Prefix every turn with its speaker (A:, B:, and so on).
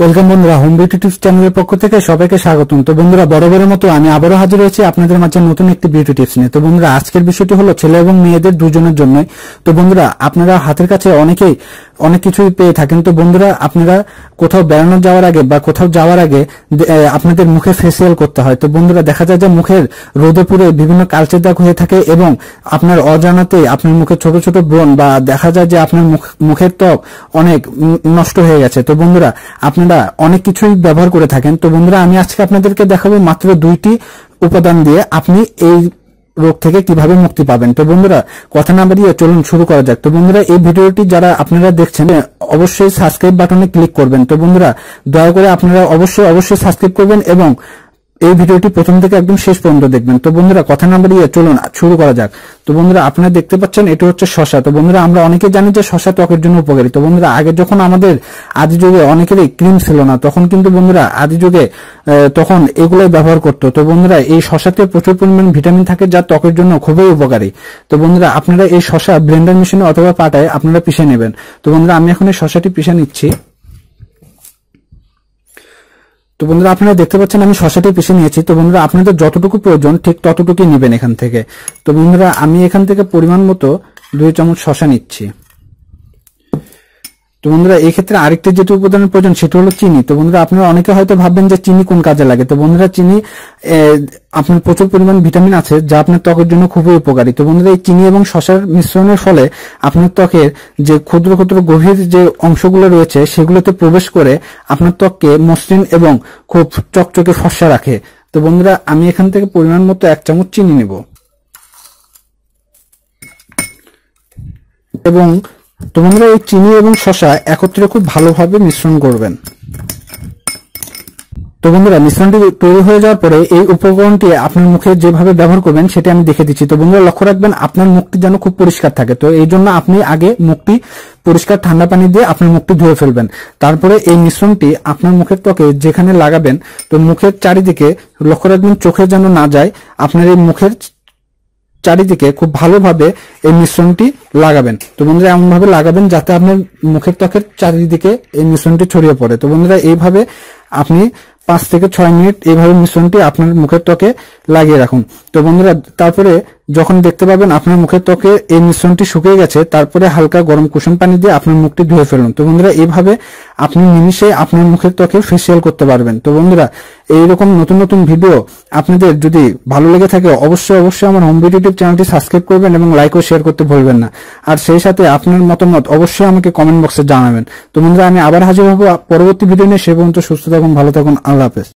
A: welcome বন্ধুরা home beauty tips চ্যানেলের পক্ষ থেকে সবাইকে স্বাগতম তো বন্ধুরা বড় মতো আমি আবারও হাজির হয়েছি আপনাদের মাঝে নতুন একটি বিউটি টিপস নিয়ে তো বন্ধুরা আজকের বিষয়টি হলো ছেলে এবং মেয়েদের দুজনের জন্য তো বন্ধুরা আপনারা হাতের কাছে অনেকেই অনেক কিছুই পেয়ে থাকেন তো বন্ধুরা আপনারা কোথাও বেড়ানো যাওয়ার আগে বা কোথাও যাওয়ার আগে আপনাদের মুখে ফেসিয়াল করতে হয় তো বন্ধুরা দেখা যায় যে মুখের রোদে পুরে বিভিন্ন কালচে দাগ হয়ে থাকে এবং আপনার অজানাতে আপনার মুখে ছোট ছোট ব্রণ বা দেখা যায় যে আপনার মুখের ত্বক অনেক নষ্ট হয়ে গেছে তো বন্ধুরা আপনার আমরা অনেক কিছুই ব্যবহার করে থাকেন তো বন্ধুরা আমি আজকে আপনাদেরকে দেখাবো মাত্র দুইটি উপাদান দিয়ে আপনি এই রোগ থেকে কিভাবে মুক্তি পাবেন তো বন্ধুরা কথা না বাড়িয়ে চলুন শুরু করা যাক তো বন্ধুরা এই ভিডিওটি যারা আপনারা দেখছেন অবশ্যই সাবস্ক্রাইব বাটনে ক্লিক করবেন তো বন্ধুরা দয়া করে আপনারা অবশ্যই অবশ্যই সাবস্ক্রাইব করবেন এবং এই ভিডিওটি প্রথম থেকে একদম শেষ পর্যন্ত দেখবেন তো বন্ধুরা কথা না বাড়িয়ে চলুন শুরু করা যাক তো বন্ধুরা আপনারা দেখতে পাচ্ছেন এটা হচ্ছে শশা তো বন্ধুরা আমরা অনেকে জানি যে শশা ত্বকের জন্য উপকারী তো বন্ধুরা আগে যখন আমাদের আদি যুগে অনেকেরই ক্রিম ছিল না তখন কিন্তু বন্ধুরা আদি যুগে তখন এগুলোই ব্যবহার করতো তো বন্ধুরা এই শশাতে প্রচুর পরিমাণ ভিটামিন থাকে যা ত্বকের জন্য খুবই উপকারী তো বন্ধুরা আপনারা এই শশা ব্লেন্ডার মেশিনে অথবা পাটায় আপনারা পিষে নেবেন তো বন্ধুরা আমি এখন এই শশাটি পিষে নিচ্ছি তো বন্ধুরা আপনারা দেখতে পাচ্ছেন আমি শশাটি পিষে নিয়েছি তো বন্ধুরা আপনাদের যতটুকু প্রয়োজন ঠিক ততটুকুই নেবেন এখান থেকে তো বন্ধুরা আমি এখান থেকে পরিমাণ মতো দুই চামচ শশা নিচ্ছি তো বন্ধুরা এক্ষেত্রে আরেকটি যেটি উপাদানের প্রয়োজন সেটা হলো চিনি তো বন্ধুরা আপনারা অনেকে হয়তো ভাববেন যে চিনি কোন কাজে লাগে তো বন্ধুরা চিনি আপনার প্রচুর পরিমাণ ভিটামিন আছে যা আপনার ত্বকের জন্য খুবই উপকারী তো বন্ধুরা এই চিনি এবং শশার মিশ্রণের ফলে আপনার ত্বকের যে ক্ষুদ্র ক্ষুদ্র গভীর যে অংশগুলো রয়েছে সেগুলোতে প্রবেশ করে আপনার ত্বককে মসৃণ এবং খুব চকচকে ফর্সা রাখে তো বন্ধুরা আমি এখান থেকে পরিমাণ মতো এক চামচ চিনি নেব এবং তোমরা এই চিনি এবং শশা একত্রে খুব ভালোভাবে মিশ্রণ করবেন তো বন্ধুরা মিশ্রণটি তৈরি হয়ে যাওয়ার পরে এই উপকরণটি আপনার মুখে যেভাবে ব্যবহার করবেন সেটা আমি দেখে দিচ্ছি তো বন্ধুরা লক্ষ্য রাখবেন আপনার মুখটি যেন খুব পরিষ্কার থাকে তো এই জন্য আপনি আগে মুখটি পরিষ্কার ঠান্ডা পানি দিয়ে আপনার মুখটি ধুয়ে ফেলবেন তারপরে এই মিশ্রণটি আপনার মুখের ত্বকে যেখানে লাগাবেন তো মুখের চারিদিকে লক্ষ্য রাখবেন চোখে যেন না যায় আপনার এই মুখের চারিদিকে খুব ভালোভাবে এই মিশ্রণটি লাগাবেন তো বন্ধুরা এমনভাবে লাগাবেন যাতে আপনার মুখের ত্বকের চারিদিকে এই মিশ্রণটি ছড়িয়ে পড়ে তো বন্ধুরা এইভাবে আপনি পাঁচ থেকে ছয় মিনিট এইভাবে মিশ্রণটি আপনার মুখের ত্বকে লাগিয়ে রাখুন তো বন্ধুরা তারপরে যখন দেখতে পাবেন আপনার মুখের ত্বকে এই মিশ্রণটি শুকিয়ে গেছে তারপরে হালকা গরম কুসুম পানি দিয়ে আপনার মুখটি ধুয়ে ফেলুন তো বন্ধুরা এইভাবে আপনি নিমিশে আপনার মুখের ত্বকে ফেসিয়াল করতে পারবেন তো বন্ধুরা এইরকম নতুন নতুন ভিডিও আপনাদের যদি ভালো লেগে থাকে অবশ্যই অবশ্যই আমার হোম ভিডিও চ্যানেলটি সাবস্ক্রাইব করবেন এবং লাইক ও শেয়ার করতে ভুলবেন না আর সেই সাথে আপনার মতামত অবশ্যই আমাকে কমেন্ট বক্সে জানাবেন তো বন্ধুরা আমি আবার হাজির হব পরবর্তী ভিডিও নিয়ে সে পর্যন্ত সুস্থ থাকুন ভালো থাকুন আল্লাহ হাফেজ